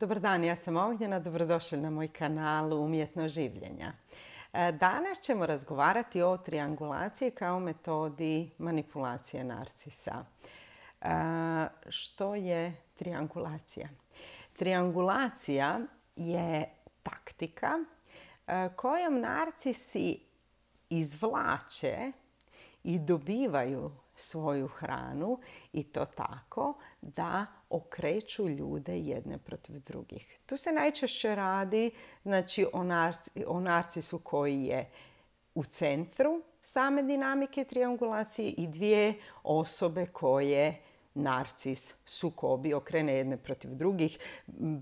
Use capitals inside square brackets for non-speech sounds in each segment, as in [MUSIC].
Dobar dan, ja sam Ognjena, dobrodošli na moj kanal Umjetno življenja. E, danas ćemo razgovarati o triangulaciji kao metodi manipulacije narcisa. E, što je triangulacija? Triangulacija je taktika e, kojom narcisi izvlače i dobivaju svoju hranu i to tako da okreću ljude jedne protiv drugih. Tu se najčešće radi znači, o, narci, o narcisu koji je u centru same dinamike triangulacije i dvije osobe koje narcis sukobi okrene jedne protiv drugih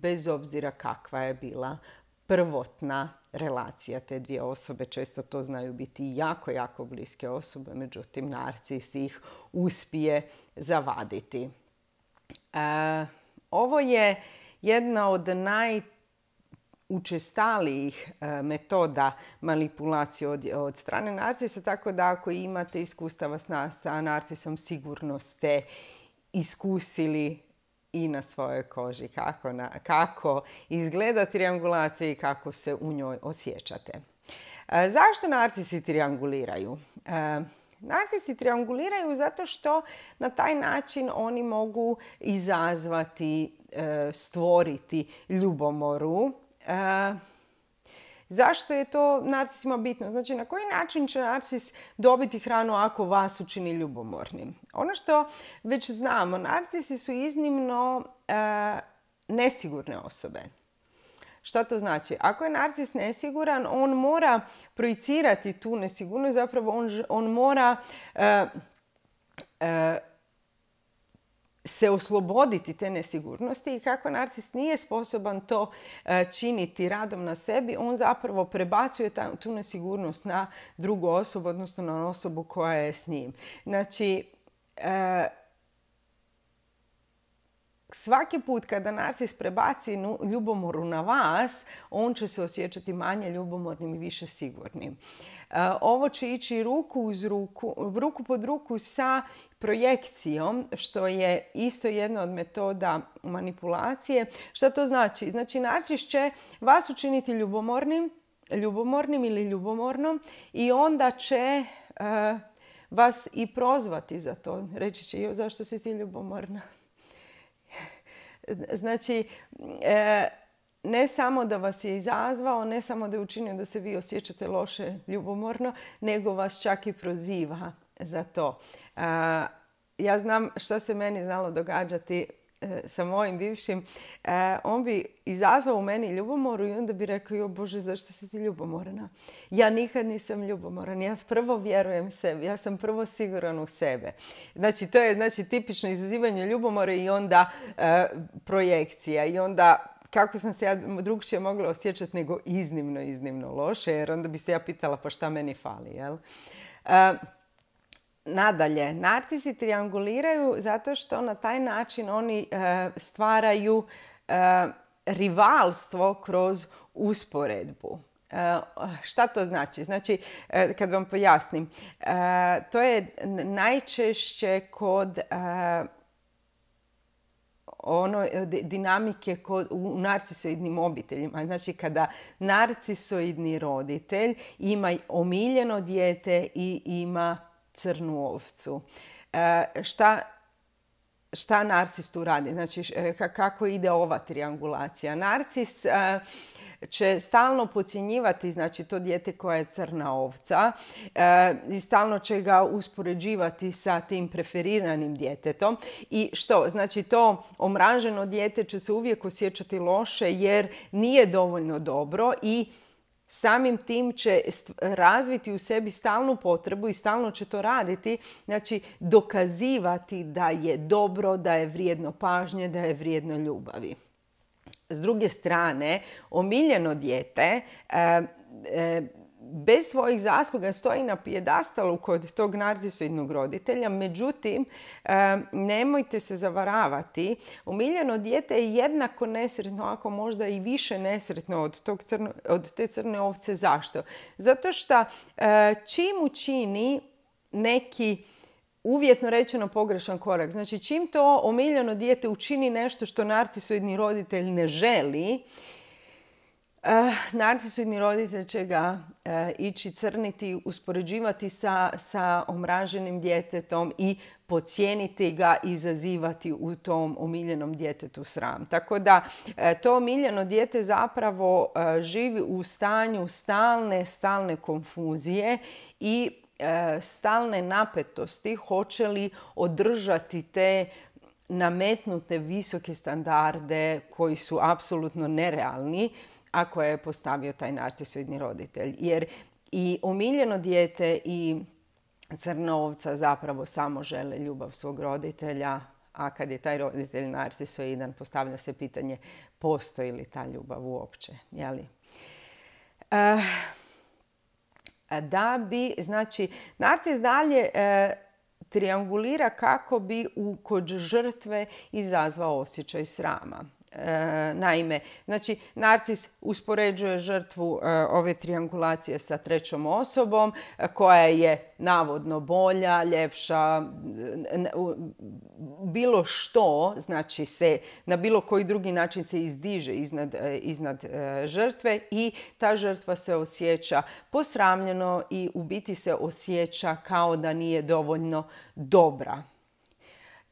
bez obzira kakva je bila prvotna relacija te dvije osobe. Često to znaju biti jako, jako bliske osobe, međutim narcis ih uspije zavaditi. E, ovo je jedna od najučestalijih e, metoda manipulacije od, strane narcisa, tako da ako imate iskustava s sa narcisom sigurno ste iskusili i na svojoj koži kako, na, kako izgleda triangulacija i kako se u njoj osjećate. E, zašto narcisi trianguliraju? E, narcisi trianguliraju zato što na taj način oni mogu izazvati, e, stvoriti ljubomoru, e, Zašto je to narcisima bitno? Znači, na koji način će narcis dobiti hranu ako vas učini ljubomornim? Ono što već znamo, narcisi su iznimno e, nesigurne osobe. Šta to znači? Ako je narcis nesiguran, on mora projicirati tu nesigurnost, zapravo on, mora... E, e, se osloboditi te nesigurnosti i kako narcis nije sposoban to e, činiti radom na sebi, on zapravo prebacuje tu nesigurnost na drugu osobu, odnosno na osobu koja je s njim. Znači, e, svaki put kada narcis prebaci ljubomoru na vas, on će se osjećati manje ljubomornim i više sigurnim. E, ovo će ići ruku uz ruku, ruku pod ruku sa projekcijom, što je isto jedna od metoda manipulacije. Šta to znači? Znači, narcis će vas učiniti ljubomornim, ljubomornim ili ljubomornom i onda će e, vas i prozvati za to. Reći će, jo, zašto si ti ljubomorna? [LAUGHS] znači, e, ne samo da vas je izazvao, ne samo da je učinio da se vi osjećate loše ljubomorno, nego vas čak i proziva za to. Ja znam što se meni znalo događati e, sa mojim bivšim, e, on bi izazvao u meni ljubomoru i onda bi rekao, jo Bože, zašto si ti ljubomorna? Ja nikad nisam ljubomoran, ja prvo vjerujem sebi, ja sam prvo siguran u sebe. Znači, to je znači, tipično izazivanje ljubomore i onda e, projekcija i onda kako sam se ja drugčije mogla osjećati nego iznimno, iznimno loše, jer onda bi se ja pitala pa šta meni fali, jel? E, nadalje, narcisi trianguliraju zato što na taj način oni e, stvaraju e, rivalstvo kroz usporedbu. Šta to znači? Znači, kad vam pojasnim, to je najčešće kod ono e, dinamike kod, u narcisoidnim obiteljima. Znači kada narcisoidni roditelj ima omiljeno dijete i ima crnu ovcu. E, šta šta narcis tu radi? Znači, e, kako ide ova triangulacija? Narcis će stalno pocijenjivati znači, to dijete koja je crna ovca e, i stalno će ga uspoređivati sa tim preferiranim djetetom. I što? Znači to omraženo dijete će se uvijek osjećati loše jer nije dovoljno dobro i samim tim će razviti u sebi stalnu potrebu i stalno će to raditi, znači dokazivati da je dobro, da je vrijedno pažnje, da je vrijedno ljubavi. S druge strane, omiljeno dijete eh, eh, bez svojih zasluga stoji na pijedastalu kod tog narcisoidnog roditelja. Međutim, eh, nemojte se zavaravati. Omiljeno dijete je jednako nesretno, ako možda i više nesretno od, od te crne ovce. Zašto? Zato što čim učini neki uvjetno rečeno pogrešan korak. Znači čim to omiljeno dijete učini nešto što narcisoidni roditelj ne želi, eh, narcisoidni roditelj će ga eh, ići crniti, uspoređivati sa, omraženim djetetom i pocijeniti ga i izazivati u tom omiljenom djetetu sram. Tako da eh, to omiljeno dijete zapravo živi u stanju stalne, stalne konfuzije i E, stalne napetosti hoće li održati te nametnute visoke standarde koji su apsolutno nerealni ako je postavio taj narcisoidni roditelj. Jer i omiljeno dijete i crna zapravo samo žele ljubav svog roditelja, a kad je taj roditelj narcisoidan postavlja se pitanje postoji li ta ljubav uopće. Eh, da bi, znači, narcis dalje e, triangulira kako bi u, kod žrtve izazvao osjećaj srama. E, naime, znači Narcis uspoređuje žrtvu e, ove triangulacije sa trećom osobom e, koja je navodno bolja, ljepša, bilo što, znači se na bilo koji drugi način se izdiže iznad, iznad žrtve i ta žrtva se osjeća posramljeno i u biti se osjeća kao da nije dovoljno dobra.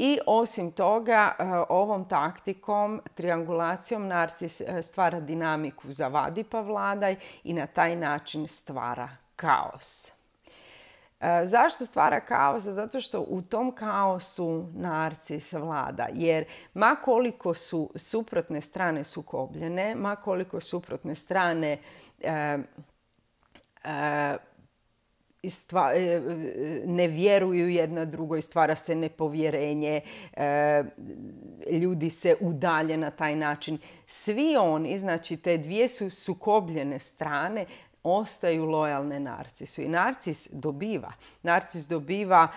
I osim toga, e, ovom taktikom, triangulacijom, narcis e, stvara dinamiku za pa vladaj i na taj način stvara kaos. E, zašto stvara kaos? Zato što u tom kaosu narcis vlada. Jer ma koliko su suprotne strane sukobljene, ma koliko suprotne strane E, e, ne vjeruju jedna drugoj, stvara se nepovjerenje, e, ljudi se udalje na taj način. Svi oni, znači te dvije su sukobljene strane, ostaju lojalne narcisu. I narcis dobiva. Narcis dobiva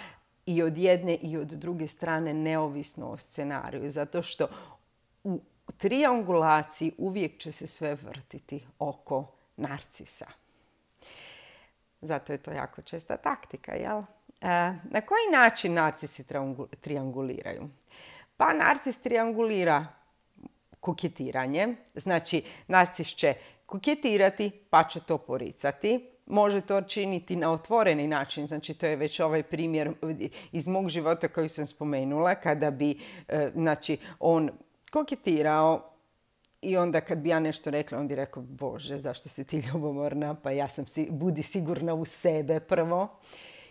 i od jedne i od druge strane neovisno o scenariju. Zato što u triangulaciji uvijek će se sve vrtiti oko narcisa. Zato je to jako česta taktika, jel? E, na koji način narcisi trianguliraju? Pa narcis triangulira kuketiranje Znači, narcis će koketirati pa će to poricati. Može to činiti na otvoreni način, znači to je već ovaj primjer iz mog života koji sam spomenula, kada bi e, znači, on koketirao, i onda kad bi ja nešto rekla, on bi rekao, Bože, zašto si ti ljubomorna? Pa ja sam, si, budi sigurna u sebe prvo.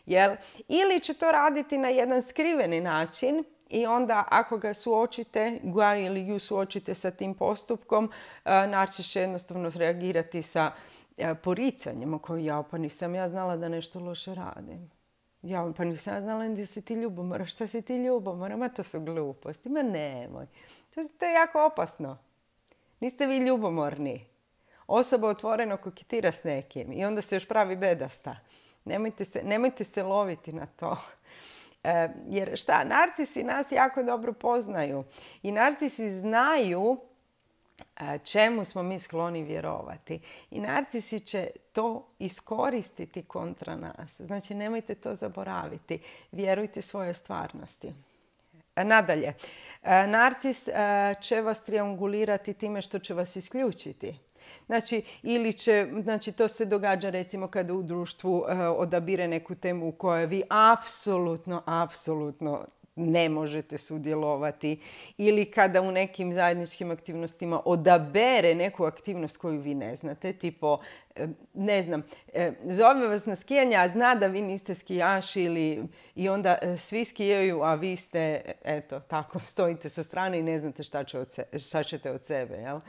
Jel? Ili će to raditi na jedan skriveni način i onda ako ga suočite, ga ili ju suočite sa tim postupkom, eh, naći će jednostavno reagirati sa eh, poricanjem oko ja pa nisam ja znala da nešto loše radim. Ja pa nisam znala da si ti ljubomora, šta si ti ljubomora, ma to su gluposti, ma nemoj. To je jako opasno. Niste vi ljubomorni. Osoba otvoreno koketira s nekim i onda se još pravi bedasta. Nemojte se, nemojte se loviti na to. E, jer šta, narcisi nas jako dobro poznaju. I narcisi znaju e, čemu smo mi skloni vjerovati. I narcisi će to iskoristiti kontra nas. Znači, nemojte to zaboraviti. Vjerujte svojoj stvarnosti. E, nadalje, e, narcis e, će vas triangulirati time što će vas isključiti. Znači, ili će, znači, to se događa recimo kada u društvu odabire neku temu u kojoj vi apsolutno, apsolutno ne možete sudjelovati ili kada u nekim zajedničkim aktivnostima odabere neku aktivnost koju vi ne znate, tipo e, ne znam, e, zove vas na skijanje, a zna da vi niste skijaši ili i onda e, svi skijaju, a vi ste, eto, tako, stojite sa strane i ne znate šta, od šta ćete od sebe, jel?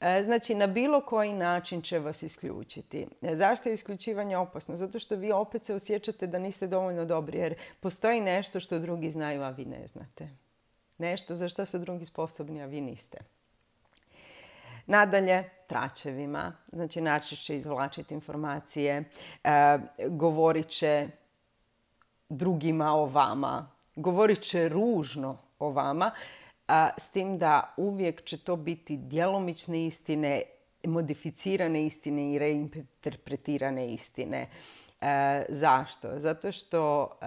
E, znači, na bilo koji način će vas isključiti. E, zašto je isključivanje opasno? Zato što vi opet se osjećate da niste dovoljno dobri, jer postoji nešto što drugi znaju, a vi ne znate. Nešto za što su drugi sposobni, a vi niste. Nadalje, tračevima. Znači, način će izvlačiti informacije, e, govorit će drugima o vama, govorit će ružno o vama s tim da uvijek će to biti djelomične istine, modificirane istine i reinterpretirane istine. E, zašto? Zato što e,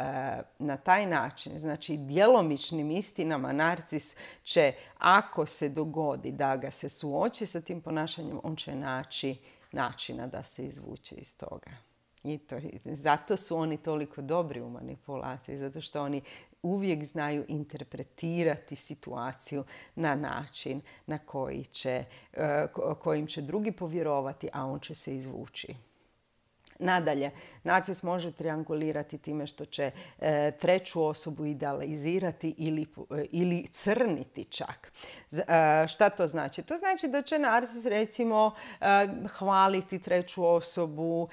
na taj način, znači djelomičnim istinama narcis će, ako se dogodi da ga se suoči sa tim ponašanjem, on će naći načina da se izvuče iz toga. I to, zato su oni toliko dobri u manipulaciji, zato što oni uvijek znaju interpretirati situaciju na način na koji će, eh, kojim će drugi povjerovati, a on će se izvući. Nadalje, narcis može triangulirati time što će e, treću osobu idealizirati ili, e, crniti čak. E, šta to znači? To znači da će narcis recimo hvaliti treću osobu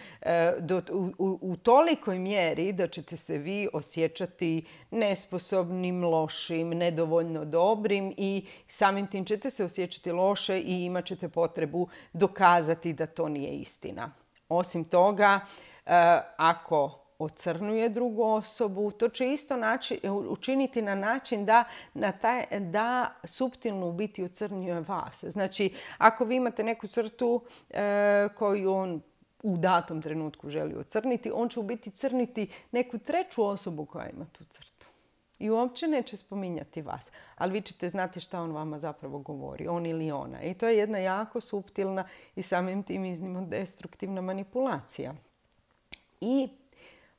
u, u tolikoj mjeri da ćete se vi osjećati nesposobnim, lošim, nedovoljno dobrim i samim tim ćete se osjećati loše i imat ćete potrebu dokazati da to nije istina. Osim toga, e, ako ocrnuje drugu osobu, to će isto učiniti na način da, na da biti ocrnjuje vas. Znači, ako vi imate neku crtu e, koju on u datom trenutku želi ocrniti, on će u biti crniti neku treću osobu koja ima tu crtu i uopće neće spominjati vas. Ali vi ćete znati šta on vama zapravo govori, on ili ona. I to je jedna jako suptilna i samim tim iznimno destruktivna manipulacija. I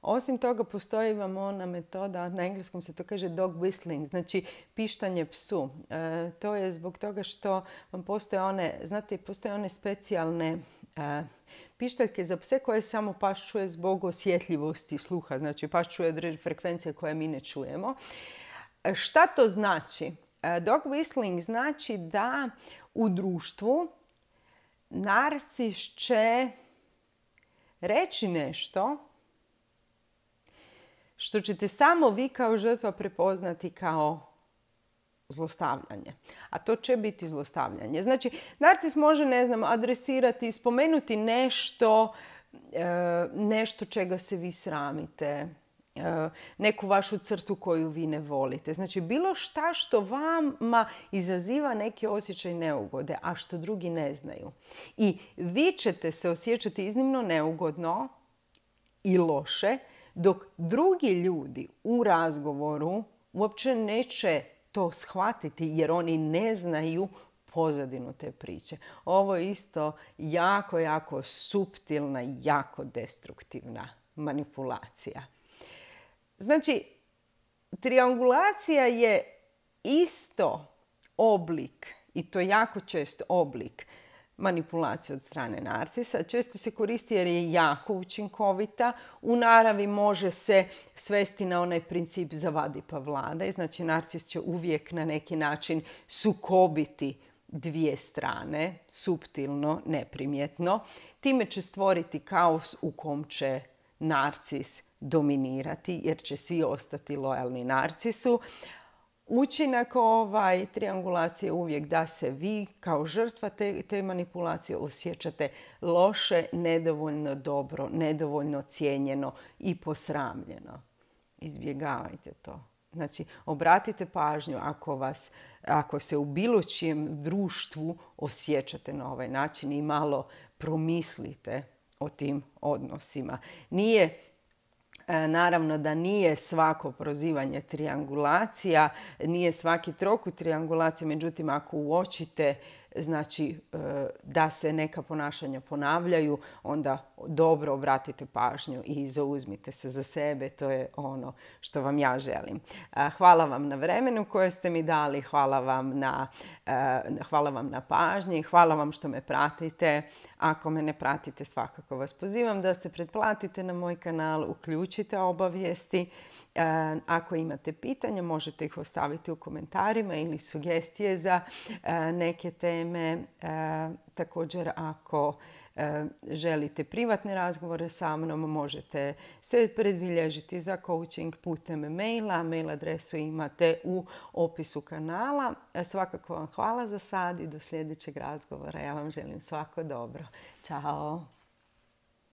osim toga postoji vam ona metoda, na engleskom se to kaže dog whistling, znači pištanje psu. E, to je zbog toga što vam postoje one, znate, postoje one specijalne e, pištaljke za pse koje samo paš čuje zbog osjetljivosti sluha. Znači paš čuje frekvencije koje mi ne čujemo. E, šta to znači? E, dog whistling znači da u društvu narcis će reći nešto što ćete samo vi kao žrtva prepoznati kao zlostavljanje. A to će biti zlostavljanje. Znači, narcis može, ne znam, adresirati, spomenuti nešto, e, nešto čega se vi sramite, e, neku vašu crtu koju vi ne volite. Znači, bilo šta što vama izaziva neki osjećaj neugode, a što drugi ne znaju. I vi ćete se osjećati iznimno neugodno i loše, dok drugi ljudi u razgovoru uopće neće to shvatiti jer oni ne znaju pozadinu te priče. Ovo je isto jako, jako suptilna, jako destruktivna manipulacija. Znači, triangulacija je isto oblik, i to jako čest oblik, manipulacija od strane narcisa. Često se koristi jer je jako učinkovita. U naravi može se svesti na onaj princip zavadi pa vlada. Znači, narcis će uvijek na neki način sukobiti dvije strane, subtilno, neprimjetno. Time će stvoriti kaos u kom će narcis dominirati jer će svi ostati lojalni narcisu, učinak ovaj, triangulacije uvijek da se vi kao žrtva te, te manipulacije osjećate loše, nedovoljno dobro, nedovoljno cijenjeno i posramljeno. Izbjegavajte to. Znači, obratite pažnju ako, vas, ako se u bilo čijem društvu osjećate na ovaj način i malo promislite o tim odnosima. Nije E, naravno da nije svako prozivanje triangulacija, nije svaki trokut triangulacije, međutim ako uočite znači e, da se neka ponašanja ponavljaju, onda dobro obratite pažnju i zauzmite se za sebe, to je ono što vam ja želim. E, hvala vam na vremenu koje ste mi dali, hvala vam na, e, hvala vam na pažnji, hvala vam što me pratite. Ako me ne pratite, svakako vas pozivam da se pretplatite na moj kanal, uključite obavijesti ako imate pitanja, možete ih ostaviti u komentarima ili sugestije za neke teme. Također, ako želite privatne razgovore sa mnom, možete se predbilježiti za coaching putem maila. Mail adresu imate u opisu kanala. E, svakako vam hvala za sad i do sljedećeg razgovora. Ja vam želim svako dobro. Ćao!